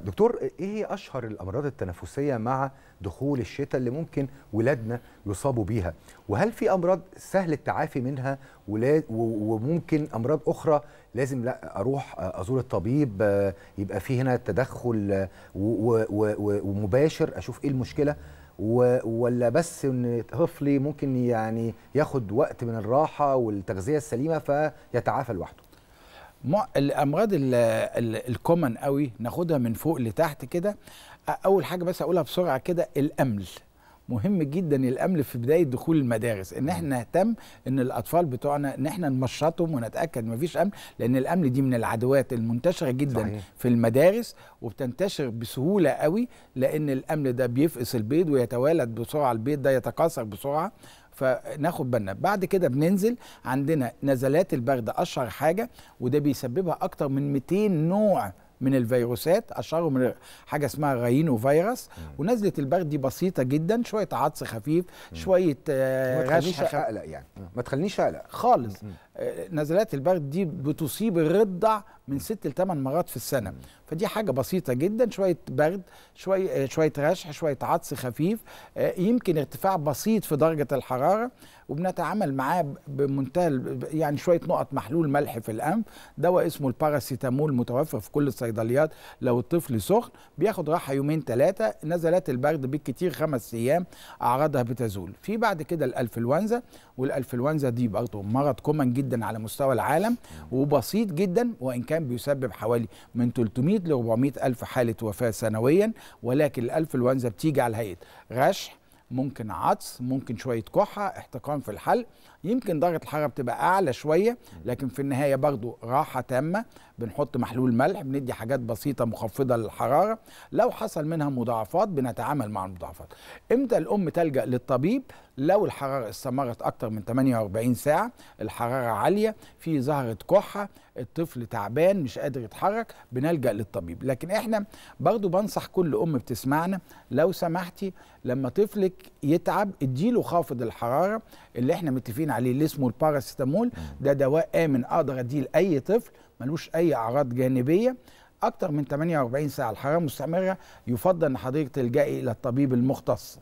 دكتور ايه هي اشهر الامراض التنفسيه مع دخول الشتاء اللي ممكن ولادنا يصابوا بيها وهل في امراض سهل التعافي منها ولاد وممكن امراض اخرى لازم لا اروح ازور الطبيب يبقى في هنا تدخل ومباشر اشوف ايه المشكله ولا بس ان طفلي ممكن يعني ياخد وقت من الراحه والتغذيه السليمه فيتعافى لوحده الامراض الكومن قوي ناخدها من فوق لتحت كده اول حاجه بس اقولها بسرعه كده الامل مهم جدا الامل في بدايه دخول المدارس ان احنا نهتم ان الاطفال بتوعنا ان احنا نمشطهم ونتاكد مفيش امل لان الامل دي من العدوات المنتشره جدا صحيح. في المدارس وبتنتشر بسهوله قوي لان الامل ده بيفقس البيض ويتوالد بسرعه البيض ده يتكاثر بسرعه فناخد بالنا بعد كده بننزل عندنا نزلات البرد اشهر حاجه وده بيسببها اكتر من 200 نوع من الفيروسات اشهرهم من حاجه اسمها غينو فيروس ونزله البرد دي بسيطه جدا شويه عطس خفيف شويه آه يعني. ما تخلينيش اقلق يعني ما تخلينيش اقلق خالص مم. نزلات البرد دي بتصيب الرضع من ست ل مرات في السنه فدي حاجه بسيطه جدا شويه برد شويه آه، شويه رشح شويه عطس خفيف آه، يمكن ارتفاع بسيط في درجه الحراره وبنتعامل معاه بمنتهى يعني شويه نقط محلول ملح في الانف دواء اسمه الباراسيتامول متوفر في كل الصيدليات لو الطفل سخن بياخد راحه يومين ثلاثه نزلات البرد بالكثير خمس ايام اعراضها بتزول في بعد كده الانفلونزا والانفلونزا دي برضه مرض كومن جدا جدا على مستوى العالم وبسيط جدا وان كان بيسبب حوالي من 300 ل 400 الف حاله وفاه سنويا ولكن الانفلونزا بتيجي على هيئه غش ممكن عطس ممكن شويه كحه احتقان في الحلق يمكن درجه الحراره بتبقى اعلى شويه لكن في النهايه برضو راحه تامه بنحط محلول ملح بندي حاجات بسيطه مخفضه للحراره لو حصل منها مضاعفات بنتعامل مع المضاعفات امتى الام تلجا للطبيب لو الحرارة استمرت أكتر من 48 ساعة الحرارة عالية في ظهرة كحة الطفل تعبان مش قادر يتحرك بنلجأ للطبيب لكن احنا برضو بنصح كل أم بتسمعنا لو سمحتي لما طفلك يتعب اديله خافض الحرارة اللي احنا متفقين عليه اللي اسمه الباراسيتامول ده دواء آمن أقدر أديه لأي طفل ملوش أي أعراض جانبية اكتر من 48 ساعه الحراره مستمره يفضل ان حضرتك تلجئي الى الطبيب المختص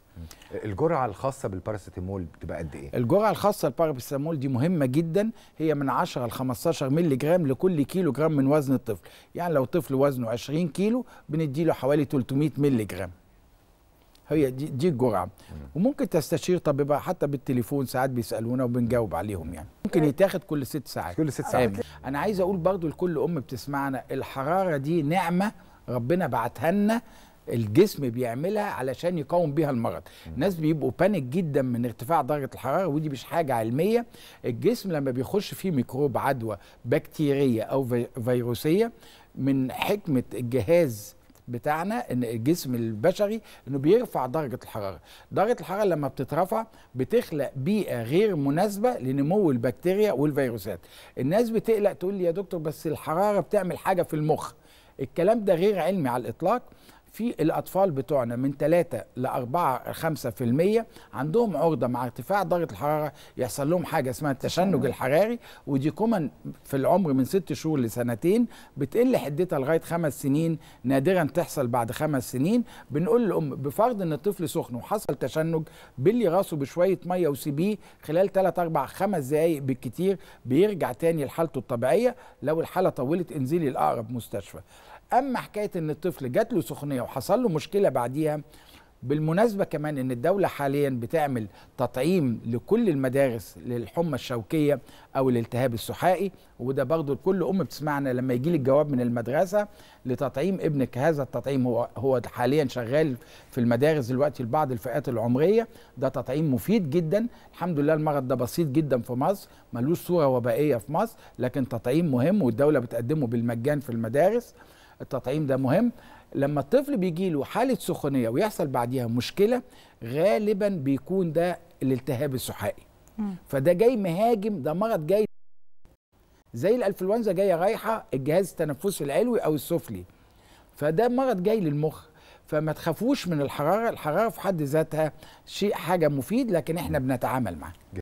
الجرعه الخاصه بالباراسيتامول بتبقى قد ايه الجرعه الخاصه بالباراسيتامول دي مهمه جدا هي من 10 ل 15 مللي جرام لكل كيلو جرام من وزن الطفل يعني لو طفل وزنه 20 كيلو بنديله حوالي 300 مللي جرام هي دي, دي الجرعه وممكن تستشير طبيبها حتى بالتليفون ساعات بيسالونا وبنجاوب عليهم يعني ممكن آه. يتاخد كل ست ساعات كل ست ساعات انا عايز اقول برضو لكل ام بتسمعنا الحراره دي نعمه ربنا بعتها لنا الجسم بيعملها علشان يقاوم بيها المرض الناس بيبقوا بانيك جدا من ارتفاع درجه الحراره ودي مش حاجه علميه الجسم لما بيخش فيه ميكروب عدوى بكتيريه او فيروسيه من حكمه الجهاز بتاعنا ان الجسم البشري انه بيرفع درجه الحراره درجه الحراره لما بتترفع بتخلق بيئه غير مناسبه لنمو البكتيريا والفيروسات الناس بتقلق تقول لي يا دكتور بس الحراره بتعمل حاجه في المخ الكلام ده غير علمي على الاطلاق في الأطفال بتوعنا من 3 ل 4 5% عندهم عرضة مع ارتفاع درجة الحرارة يحصل لهم حاجة اسمها التشنج الحراري ودي كومن في العمر من 6 شهور لسنتين بتقل حدتها لغاية خمس سنين نادرا تحصل بعد خمس سنين بنقول للأم بفرض إن الطفل سخن وحصل تشنج بلي راسه بشوية مية وسيبيه خلال 3 4 5 دقايق بالكتير بيرجع تاني لحالته الطبيعية لو الحالة طولت انزلي لأقرب مستشفى اما حكايه ان الطفل جات له سخونيه وحصل له مشكله بعديها بالمناسبه كمان ان الدوله حاليا بتعمل تطعيم لكل المدارس للحمى الشوكيه او الالتهاب السحائي وده برضه لكل ام بتسمعنا لما يجي الجواب من المدرسه لتطعيم ابنك هذا التطعيم هو هو حاليا شغال في المدارس دلوقتي لبعض الفئات العمريه ده تطعيم مفيد جدا الحمد لله المرض ده بسيط جدا في مصر ملوش صوره وبائيه في مصر لكن تطعيم مهم والدوله بتقدمه بالمجان في المدارس التطعيم ده مهم لما الطفل بيجي له حاله سخونيه ويحصل بعديها مشكله غالبا بيكون ده الالتهاب السحائي فده جاي مهاجم ده مرض جاي زي الانفلونزا جايه رايحه الجهاز التنفسي العلوي او السفلي فده مرض جاي للمخ فما تخافوش من الحراره الحراره في حد ذاتها شيء حاجه مفيد لكن احنا بنتعامل معاه